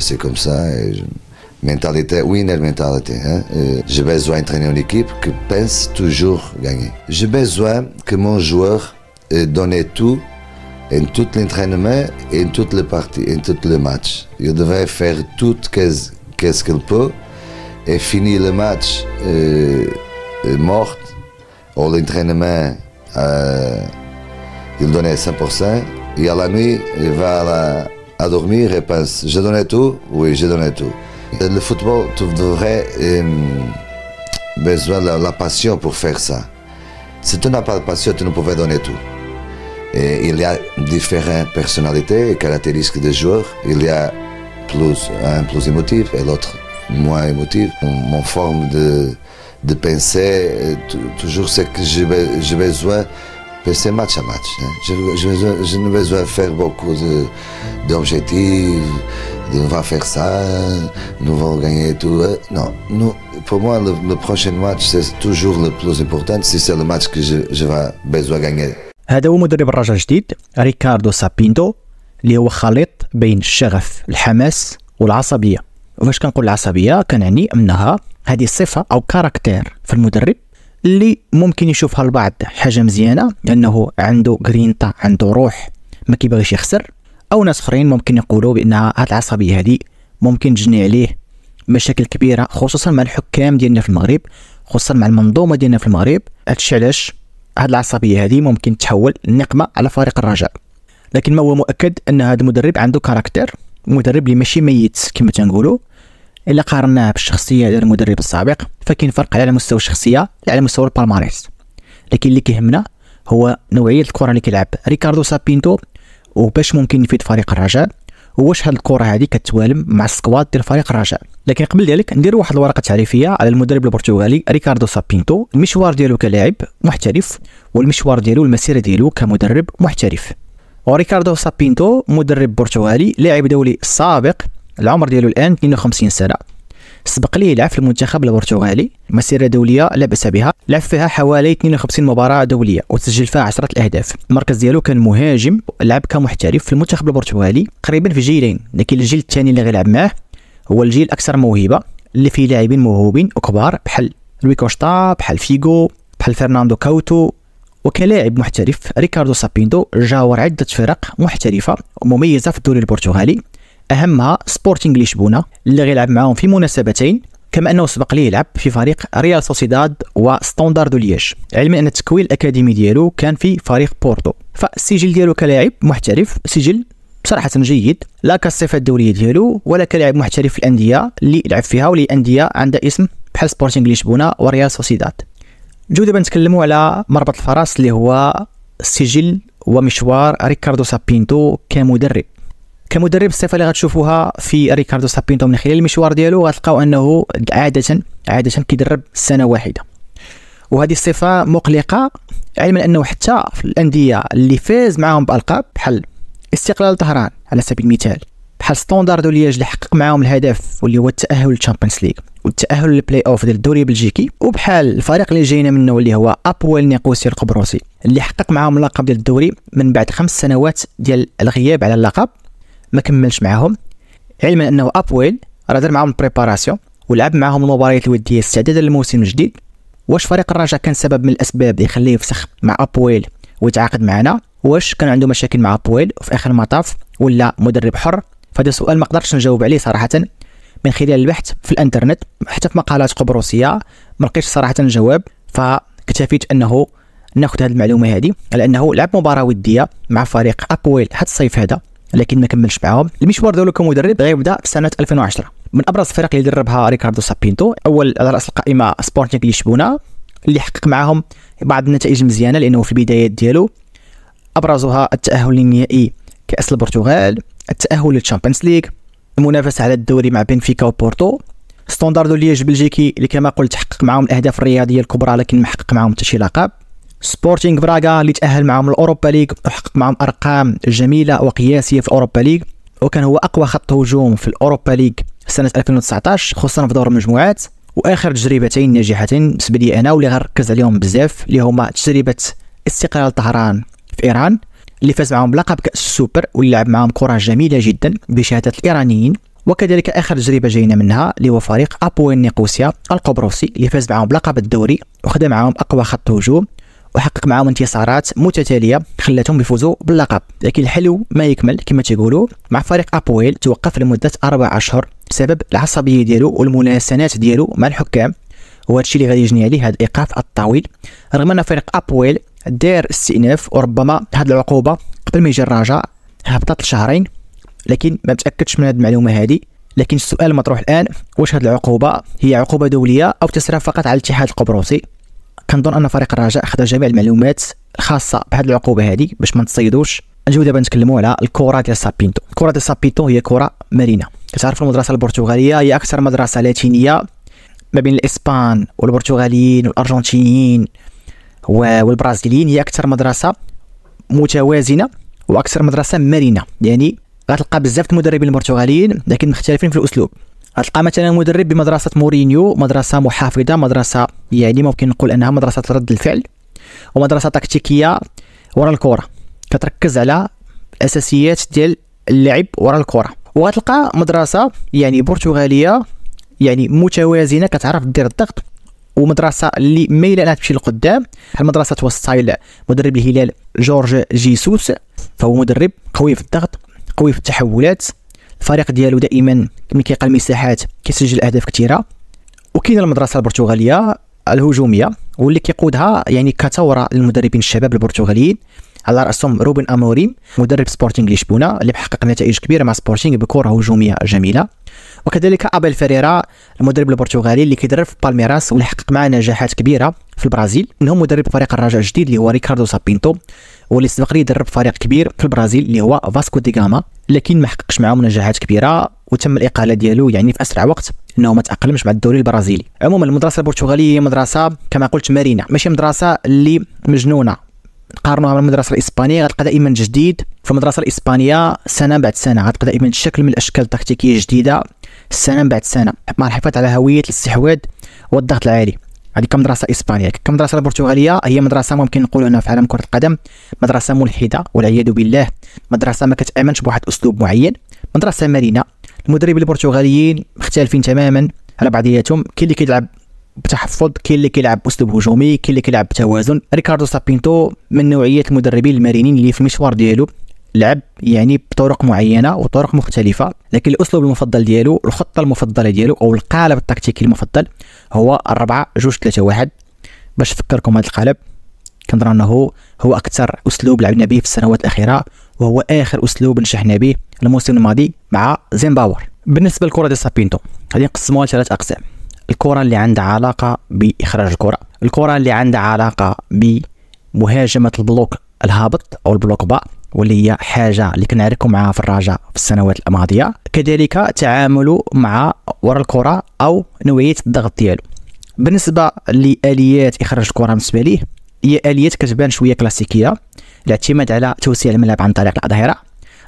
c'est comme ça. Mentalité, winner mentalité hein. J'ai besoin d'entraîner une équipe qui pense toujours gagner. J'ai besoin que mon joueur euh, donne tout en tout l'entraînement, en toutes les parties, en tout le match. Il devrait faire tout ce qu'il peut et finir le match euh, euh, mort ou l'entraînement, il donne 100% et à la nuit, il va à à dormir et pense j'ai donné tout Oui, j'ai donné tout. Le football, tu devrais euh, besoin de ben, la, passion pour faire ça. Si tu n'as pas de passion, tu ne pouvais donner tout. Et il y a différentes personnalités et caractéristiques des joueurs. Il y a plus, un plus émotif et l'autre moins émotif. Mon forme de, de penser, euh, toujours ce que j'ai besoin. c'est match à match. Hein. Je, je, je, ne vais pas faire beaucoup d'objectifs, de, de, on va faire ça, nous allons gagner tout. Non, nous, pour moi, le, le prochain match, c'est toujours le plus important si c'est le match que je, je vais besoin gagner. هذا هو مدرب الرجاء الجديد ريكاردو سابيندو اللي هو خليط بين الشغف الحماس والعصبيه واش كنقول العصبيه كنعني انها هذه صفه او كاركتير في المدرب اللي ممكن يشوفها البعض حاجه مزيانه لانه عنده جرينتا عنده روح ما كيبغيش يخسر او ناس اخرين ممكن يقولوا بان هاد العصبيه هذه ممكن تجني عليه مشاكل كبيره خصوصا مع الحكام ديالنا في المغرب خصوصا مع المنظومه ديالنا في المغرب هادشي علاش هاد العصبيه هذه ممكن تحول النقمه على فريق الرجاء لكن ما هو مؤكد ان هذا المدرب عنده كاركتير مدرب اللي ماشي ميت كما تنقولوا الا قارناه بالشخصيه ديال المدرب السابق فكاين فرق على مستوى الشخصيه على مستوى البالماريس لكن اللي كيهمنا هو نوعيه الكره اللي كيلعب ريكاردو سابينتو وباش ممكن يفيد فريق الرجاء واش هاد الكره هادي كتوالم مع السكواد ديال فريق الرجاء لكن قبل ذلك ندير واحد الورقه تعريفيه على المدرب البرتغالي ريكاردو سابينتو المشوار ديالو كلاعب محترف والمشوار ديالو المسيره ديالو كمدرب محترف وريكاردو سابينتو مدرب برتغالي لاعب دولي سابق العمر ديالو الان 52 سنه سبق ليه لعب في المنتخب البرتغالي مسيرة دولية لا بأس بها لعب فيها حوالي 52 مباراة دولية وسجل فيها 10 الأهداف المركز ديالو كان مهاجم لعب كمحترف في المنتخب البرتغالي تقريبا في جيلين لكن الجيل الثاني اللي غيلعب معاه هو الجيل الأكثر موهبة اللي فيه لاعبين موهوبين وكبار بحال لوي كوشتا بحال فيغو بحال فرناندو كاوتو وكلاعب محترف ريكاردو سابيندو جاور عدة فرق محترفة ومميزة في الدوري البرتغالي اهمها سبورتينغ لشبونه اللي غيلعب معاهم في مناسبتين كما انه سبق ليه يلعب في فريق ريال سوسيداد وستاندارد ليج علما ان التكوين الاكاديمي ديالو كان في فريق بورتو فالسجل ديالو كلاعب محترف سجل صراحة جيد لا كالصفة الدولية ديالو ولا كلاعب محترف في الأندية اللي لعب فيها واللي أندية عندها اسم بحال سبورتينغ لشبونة وريال سوسيداد جو دابا نتكلموا على مربط الفرس اللي هو السجل ومشوار ريكاردو سابينتو كمدرب كمدرب الصفه اللي غتشوفوها في ريكاردو سابينتو من خلال المشوار ديالو غتلقاو انه عاده عاده كيدرب سنه واحده وهذه الصفه مقلقه علما انه حتى في الانديه اللي فاز معاهم بالقاب بحال استقلال طهران على سبيل المثال بحال ستوندارد ليج اللي حقق معاهم الهدف واللي هو التاهل للتشامبيونز ليغ والتاهل للبلاي اوف ديال الدوري البلجيكي وبحال الفريق اللي جاينا منه واللي هو ابويل نيقوسي القبرصي اللي حقق معاهم اللقب ديال الدوري من بعد خمس سنوات ديال الغياب على اللقب ما كملش معاهم علما انه ابويل راه دار معاهم البريباراسيون ولعب معاهم المباريات الوديه استعدادا للموسم الجديد واش فريق الرجاء كان سبب من الاسباب اللي يخليه يفسخ مع ابويل ويتعاقد معنا واش كان عنده مشاكل مع ابويل في اخر المطاف ولا مدرب حر فهذا سؤال ما قدرتش نجاوب عليه صراحه من خلال البحث في الانترنت حتى في مقالات قبرصيه ما لقيتش صراحه جواب فاكتفيت انه ناخذ هذه المعلومه هذه على انه لعب مباراه وديه مع فريق ابويل حتى الصيف هذا لكن ما كملش معاهم المشوار ديالو كمدرب غيبدا في سنه 2010 من ابرز الفرق اللي دربها ريكاردو سابينتو اول على راس القائمه سبورتينغ لشبونه اللي حقق معاهم بعض النتائج المزيانه لانه في البدايات ديالو ابرزها التاهل للنهائي كاس البرتغال التاهل للتشامبيونز ليغ المنافسه على الدوري مع بنفيكا وبورتو ستاندارد ليج بلجيكي اللي كما قلت حقق معاهم الاهداف الرياضيه الكبرى لكن ما حقق معاهم حتى شي لقب سبورتينغ براغا اللي تأهل معهم الأوروبا ليغ وحقق معهم أرقام جميلة وقياسية في الأوروبا ليغ وكان هو أقوى خط هجوم في الأوروبا ليغ سنة 2019 خصوصا في دور المجموعات وآخر تجربتين ناجحتين بالنسبة لي أنا واللي غنركز عليهم بزاف اللي هما تجربة استقلال طهران في إيران اللي فاز معهم بلقب كأس السوبر واللي لعب معهم كرة جميلة جدا بشهادة الإيرانيين وكذلك اخر تجربه جاينا منها اللي هو فريق ابوين نيقوسيا القبرصي اللي فاز معاهم بلقب الدوري وخدم معاهم اقوى خط هجوم وحقق معاهم انتصارات متتاليه خلتهم يفوزوا باللقب لكن الحلو ما يكمل كما تيقولوا مع فريق ابويل توقف لمده اربع اشهر بسبب العصبيه ديالو والمناسنات ديالو مع الحكام وهذا الشيء اللي غادي يجني عليه هذا الايقاف الطويل رغم ان فريق ابويل دار استئناف وربما هذه العقوبه قبل ما يجي الرجاء هبطت لشهرين لكن ما متاكدش من هذه المعلومه هذه لكن السؤال المطروح الان واش هذه العقوبه هي عقوبه دوليه او تصرف فقط على الاتحاد القبرصي كنظن ان فريق الرجاء اخذ جميع المعلومات الخاصه بهذه العقوبه هذه باش ما نتصيدوش نجيو دابا نتكلموا على الكره ديال سابينتو الكره ديال سابينتو هي كره مرنه كتعرف المدرسه البرتغاليه هي اكثر مدرسه لاتينيه ما بين الاسبان والبرتغاليين والارجنتينيين والبرازيليين هي اكثر مدرسه متوازنه واكثر مدرسه مرنه يعني غتلقى بزاف المدربين البرتغاليين لكن مختلفين في الاسلوب غتلقى مثلا مدرب بمدرسه مورينيو مدرسه محافظه مدرسه يعني ممكن نقول انها مدرسه رد الفعل ومدرسه تكتيكيه ورا الكره كتركز على الاساسيات ديال اللعب ورا الكره وغتلقى مدرسه يعني برتغاليه يعني متوازنه كتعرف دير الضغط ومدرسه اللي مايله انها تمشي للقدام بحال مدرسه وستايل مدرب الهلال جورج جيسوس فهو مدرب قوي في الضغط قوي في التحولات الفريق ديالو دائما ملي كيلقى المساحات كيسجل اهداف كثيره وكاين المدرسه البرتغاليه الهجوميه واللي كيقودها يعني كثوره للمدربين الشباب البرتغاليين على راسهم روبن اموريم مدرب سبورتينغ لشبونه اللي حقق نتائج كبيره مع سبورتينغ بكره هجوميه جميله وكذلك ابيل فيريرا المدرب البرتغالي اللي كيدرب في بالميراس واللي حقق معاه نجاحات كبيره في البرازيل منهم مدرب فريق الرجاء الجديد اللي هو ريكاردو سابينتو واللي سبق لي درب فريق كبير في البرازيل اللي هو فاسكو دي غاما لكن ما حققش معهم نجاحات كبيره وتم الاقاله ديالو يعني في اسرع وقت انه ما تاقلمش مع الدوري البرازيلي عموما المدرسه البرتغاليه هي مدرسه كما قلت مرينه ماشي مدرسه اللي مجنونه نقارنوها بالمدرسه الاسبانيه غتلقى دائما جديد في المدرسه الاسبانيه سنه بعد سنه غتلقى دائما شكل من الاشكال التكتيكيه الجديده سنه بعد سنه مع الحفاظ على هويه الاستحواذ والضغط العالي هذه كمدرسه اسبانيه كمدرسه البرتغاليه هي مدرسه ممكن نقول انها في عالم كره القدم مدرسه ملحده والعياذ بالله مدرسه ما كتامنش بواحد اسلوب معين مدرسه مرينه المدربين البرتغاليين مختلفين تماما على بعضياتهم كاين اللي كيلعب بتحفظ كاين اللي كيلعب باسلوب هجومي كاين اللي كيلعب بتوازن ريكاردو سابينتو من نوعيه المدربين المرينين اللي في المشوار ديالو لعب يعني بطرق معينه وطرق مختلفه لكن الاسلوب المفضل ديالو الخطه المفضله ديالو او القالب التكتيكي المفضل هو 4 2 3 1 باش نفكركم هذا القالب كنظن انه هو اكثر اسلوب لعبنا به في السنوات الاخيره وهو اخر اسلوب نجحنا به الموسم الماضي مع زيمباور بالنسبه للكره ديال سابينتو غادي نقسموها لثلاث اقسام الكره اللي عندها علاقه باخراج الكره الكره اللي عندها علاقه بمهاجمه البلوك الهابط او البلوك باء واللي هي حاجه اللي كنعرفكم معها في الرجاء في السنوات الماضيه كذلك تعامله مع ورا الكره او نوعيه الضغط ديالو بالنسبه لاليات اخراج الكره بالنسبه ليه هي اليات كتبان شويه كلاسيكيه الاعتماد على توسيع الملعب عن طريق الاظهره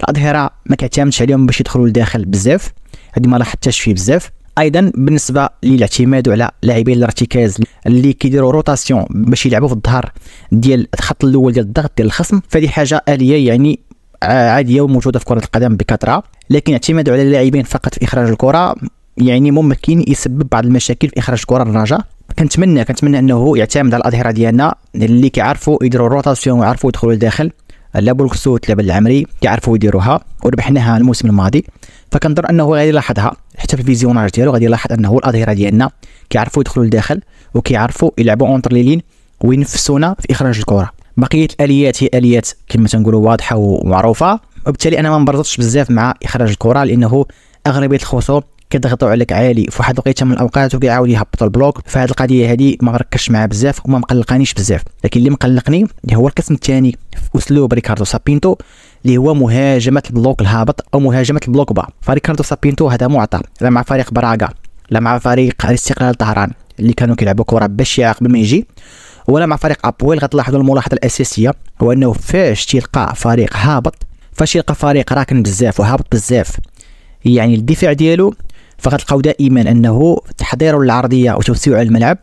الاظهره ما كيعتمدش عليهم باش يدخلوا لداخل بزاف هذه ما لاحظتهاش فيه بزاف ايضا بالنسبه للاعتماد على لاعبين الارتكاز اللي كيديروا روتاسيون باش يلعبوا في الظهر ديال الخط الاول ديال الضغط ديال الخصم فهذه حاجه اليه يعني عاديه وموجوده في كره القدم بكثره لكن اعتماد على اللاعبين فقط في اخراج الكره يعني ممكن يسبب بعض المشاكل في اخراج الكره الرجاء كنتمنى كنتمنى انه يعتمد على الاظهره ديالنا اللي كيعرفوا يديروا روتاسيون ويعرفوا يدخلوا لداخل لا بولكسوت لا بالعمري يعرفوا يديروها وربحناها الموسم الماضي فكنظن انه غادي يلاحظها حتى في الفيزيوناج ديالو غادي يلاحظ انه الاظهره ديالنا كيعرفوا يدخلوا لداخل وكيعرفوا يلعبوا اونتر لي لين وينفسونا في اخراج الكره بقيه الاليات هي اليات كما تنقولوا واضحه ومعروفه وبالتالي انا ما مبرزتش بزاف مع اخراج الكره لانه اغلبيه الخصوم كيضغطوا عليك عالي في واحد الوقيته من الاوقات وكيعاود يهبط البلوك فهاد القضيه هادي ما ركزتش معاه بزاف وما مقلقانيش بزاف لكن اللي مقلقني هو القسم الثاني في اسلوب ريكاردو سابينتو اللي هو مهاجمه البلوك الهابط او مهاجمه البلوك با فريكاردو سابينتو هذا معطى لا مع فريق براغا لا مع فريق الاستقلال طهران اللي كانوا كيلعبوا كره بشيعة قبل ما يجي ولا مع فريق ابويل غتلاحظوا الملاحظه الاساسيه هو انه فاش تلقى فريق هابط فاش يلقى فريق راكن بزاف وهابط بزاف يعني الدفاع ديالو فغتلقاو دائما انه تحضير العرضيه وتوسيع الملعب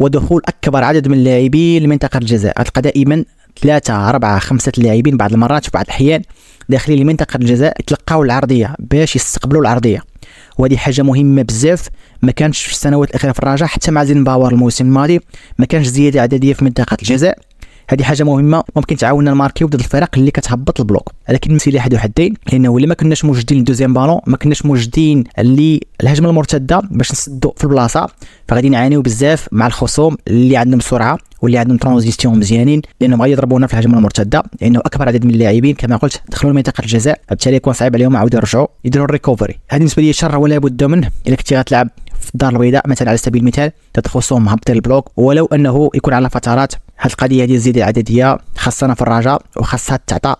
ودخول اكبر عدد من اللاعبين لمنطقه الجزاء غتلقى دائما ثلاثة أربعة خمسة لاعبين بعض المرات وبعض الأحيان داخلين لمنطقة الجزاء تلقاو العرضية باش يستقبلوا العرضية وهذه حاجة مهمة بزاف ما كانش في السنوات الأخيرة في الرجاء حتى مع زين باور الموسم الماضي ما كانش زيادة عددية في منطقة الجزاء هذه حاجه مهمه ممكن تعاوننا الماركيو ضد الفرق اللي كتهبط البلوك ولكن سلاح حد حدين لانه الا ما كناش موجودين للدوزيام بالون ما كناش اللي للهجمه المرتده باش نسدو في البلاصه فغادي نعانيو بزاف مع الخصوم اللي عندهم سرعه واللي عندهم ترانزيسيون مزيانين لانهم غادي يضربونا في الهجمه المرتده لانه اكبر عدد من اللاعبين كما قلت دخلوا لمنطقه الجزاء بالتالي يكون صعيب عليهم عاودوا يرجعوا يديروا الريكوفري هذه بالنسبه لي شر ولا بد منه الا كنتي غتلعب في الدار البيضاء مثلا على سبيل المثال تتخصهم هبط البلوك ولو انه يكون على فترات هاد القضيه ديال الزياده العدديه خاصنا في الرجاء وخاصها تعطى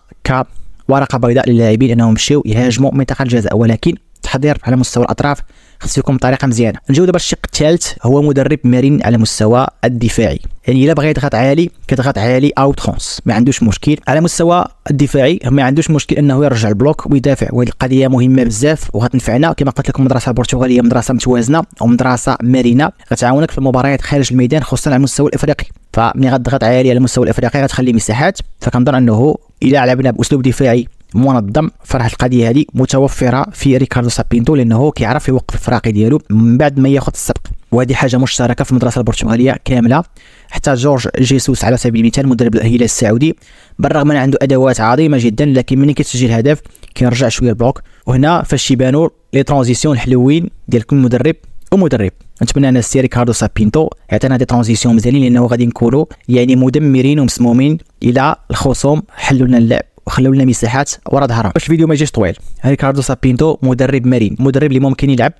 كورقه بيضاء للاعبين انهم مشيو يهاجموا منطقه الجزاء ولكن تحضير على مستوى الاطراف خصكم يكون بطريقه مزيانه نجيو دابا الشق الثالث هو مدرب مرن على مستوى الدفاعي يعني الا بغا يضغط عالي كيضغط عالي اوت خونس ما عندوش مشكل على مستوى الدفاعي ما عندوش مشكل انه يرجع البلوك ويدافع وهذه القضيه مهمه بزاف وغتنفعنا كما قلت لكم المدرسه البرتغاليه مدرسه متوازنه ومدرسه مرنه غتعاونك في المباريات خارج الميدان خصوصا على المستوى الافريقي فملي غتضغط عالي على المستوى الافريقي غتخلي مساحات فكنظن انه الا لعبنا باسلوب دفاعي منظم فرح القضيه هذه متوفره في ريكاردو سابينتو لانه كيعرف يوقف الفراقي ديالو من بعد ما ياخذ السبق وهذه حاجه مشتركه في المدرسه البرتغاليه كامله حتى جورج جيسوس على سبيل المثال مدرب الهلال السعودي بالرغم من عنده ادوات عظيمه جدا لكن ملي كيتسجل هدف كيرجع شويه البلوك وهنا فاش يبانوا لي ترانزيسيون الحلوين ديال كل مدرب ومدرب نتمنى ان السي ريكاردو سابينتو يعطينا دي ترانزيسيون مزيانين لانه غادي نكونوا يعني مدمرين ومسمومين الى الخصوم حلوا لنا اللعب وخلاو لنا مساحات ورا ظهرهم باش الفيديو ما يجيش طويل ريكاردو سابينتو مدرب مرين مدرب اللي ممكن يلعب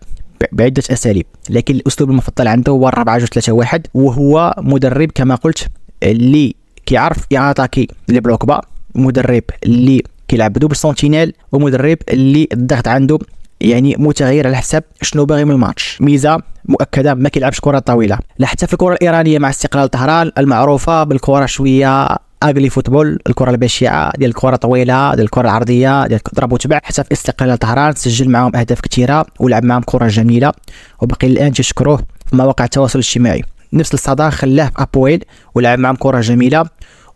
بعده اساليب لكن الاسلوب المفضل عنده هو 4 2 3 1 وهو مدرب كما قلت اللي كيعرف ياتاكي لي با مدرب اللي كيلعب دوبل سونتينيل ومدرب اللي الضغط عنده يعني متغير على حسب شنو باغي من الماتش ميزه مؤكده ما كيلعبش كره طويله لا حتى في الكره الايرانيه مع استقلال طهران المعروفه بالكره شويه اغلي فوتبول الكره البشعه ديال الكره طويله ديال الكره العرضيه ديال ضرب وتبع حتى في استقلال طهران سجل معهم اهداف كثيره ولعب معهم كره جميله وباقي الان تيشكروه في مواقع التواصل الاجتماعي نفس الصدى خلاه في ابويل ولعب معهم كره جميله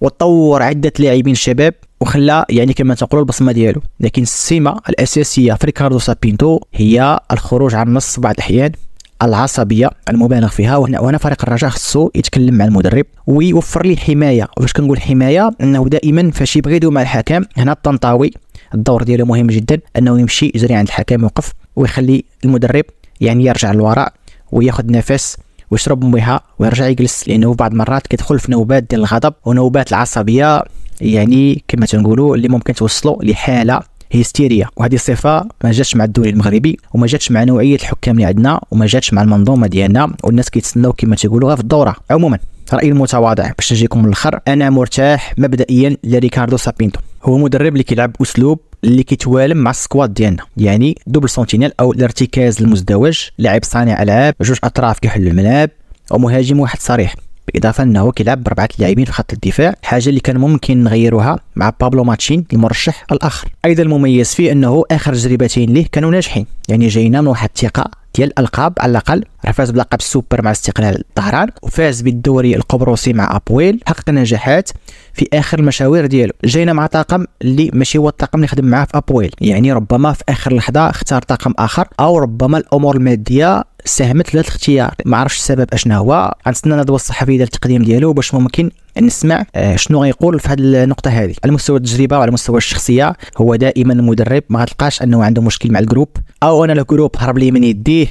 وطور عده لاعبين شباب وخلى يعني كما تقولوا البصمه ديالو لكن السمه الاساسيه في ريكاردو سابينتو هي الخروج عن النص بعض الاحيان العصبيه المبالغ فيها وهنا, فريق الرجاء خصو يتكلم مع المدرب ويوفر لي حمايه واش كنقول حمايه انه دائما فاش يبغي مع الحكام هنا الطنطاوي الدور ديالو مهم جدا انه يمشي يجري عند الحكام يوقف ويخلي المدرب يعني يرجع للوراء وياخذ نفس ويشرب مويها ويرجع يجلس لانه بعض المرات كيدخل في نوبات ديال الغضب ونوبات العصبيه يعني كما تنقولوا اللي ممكن توصلوا لحاله هيستيريا وهذه الصفه ما جاتش مع الدوري المغربي وما جاتش مع نوعيه الحكام اللي عندنا وما جاتش مع المنظومه ديالنا والناس كيتسناو كما تيقولوا غير في الدوره عموما رايي المتواضع باش نجيكم من الاخر انا مرتاح مبدئيا لريكاردو سابينتو هو مدرب اللي كيلعب اسلوب اللي كيتوالم مع السكواد ديالنا يعني دوبل سنتينيل او الارتكاز المزدوج لاعب صانع العاب جوج اطراف كيحلوا الملعب ومهاجم واحد صريح بالاضافه انه كيلعب باربعه اللاعبين في خط الدفاع حاجه اللي كان ممكن نغيروها مع بابلو ماتشين المرشح الاخر ايضا المميز فيه انه اخر تجربتين ليه كانوا ناجحين يعني جاينا من واحد الثقه ديال الالقاب على الاقل راه فاز بلقب السوبر مع استقلال طهران وفاز بالدوري القبرصي مع ابويل حقق نجاحات في اخر المشاوير ديالو جينا مع طاقم اللي ماشي هو الطاقم اللي خدم معاه في ابويل يعني ربما في اخر لحظه اختار طاقم اخر او ربما الامور الماديه ساهمت لهذا الاختيار ما عرفش السبب اشنا هو غنتسنى ندوى الصحفي ديال التقديم ديالو باش ممكن نسمع آه، شنو غيقول في هذه النقطه هذه على مستوى التجربه وعلى مستوى الشخصيه هو دائما المدرب ما غتلقاش انه عنده مشكل مع الجروب او انا الجروب هرب لي من يديه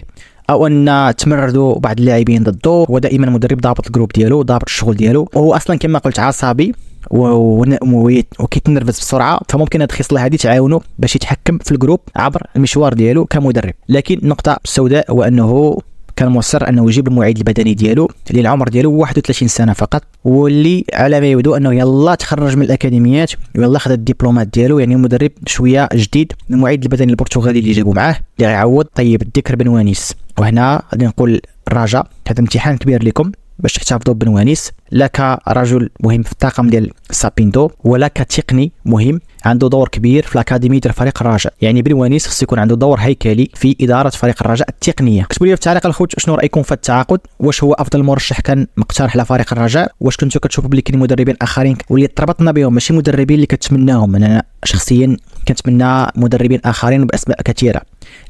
او ان تمردوا بعض اللاعبين ضده هو دائما المدرب ضابط الجروب ديالو ضابط الشغل ديالو وهو اصلا كما قلت عصبي وكيتنرفز بسرعه فممكن هاد الخصله هذه تعاونه باش يتحكم في الجروب عبر المشوار ديالو كمدرب لكن النقطه السوداء هو انه كان مصر انه يجيب المعيد البدني ديالو اللي العمر ديالو 31 سنه فقط واللي على ما يبدو انه يلا تخرج من الاكاديميات ويلا خد الدبلومات ديالو يعني مدرب شويه جديد المعيد البدني البرتغالي اللي جابو معاه اللي غيعوض طيب الذكر وانيس وهنا غادي نقول الرجاء هذا امتحان كبير لكم باش تحتفظوا بنوانيس لا كرجل مهم في الطاقم ديال سابيندو ولا كتقني مهم عنده دور كبير في الاكاديميه ديال فريق الرجاء يعني بنوانيس خص يكون عنده دور هيكلي في اداره فريق الرجاء التقنيه كتبوا لي في التعليق الخوت شنو رايكم في التعاقد واش هو افضل مرشح كان مقترح على فريق الرجاء واش كنتو كتشوفوا بلي كاين مدربين اخرين واللي تربطنا بهم ماشي مدربين اللي كتمناهم انا شخصيا كنتمنى مدربين اخرين باسماء كثيره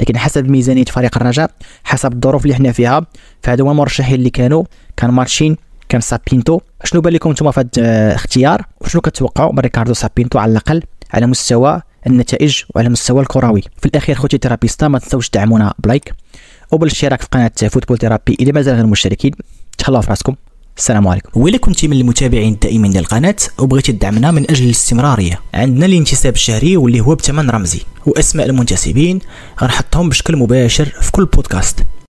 لكن حسب ميزانيه فريق الرجاء حسب الظروف اللي حنا فيها فهذا هو المرشحين اللي كانوا كان مارشين كان سابينتو شنو بان لكم نتوما في هذا الاختيار آه، وشنو كتوقعوا من ريكاردو سابينتو على الاقل على مستوى النتائج وعلى مستوى الكروي في الاخير خوتي ثيرابيستا ما تنساوش تدعمونا بلايك وبالاشتراك في قناه فوتبول ثيرابي اذا مازال غير مشتركين تهلاو في راسكم السلام عليكم وإلا كنتي من المتابعين الدائمين للقناة وبغيتي تدعمنا من أجل الاستمرارية عندنا الانتساب الشهري واللي هو بثمن رمزي وأسماء المنتسبين غنحطهم بشكل مباشر في كل بودكاست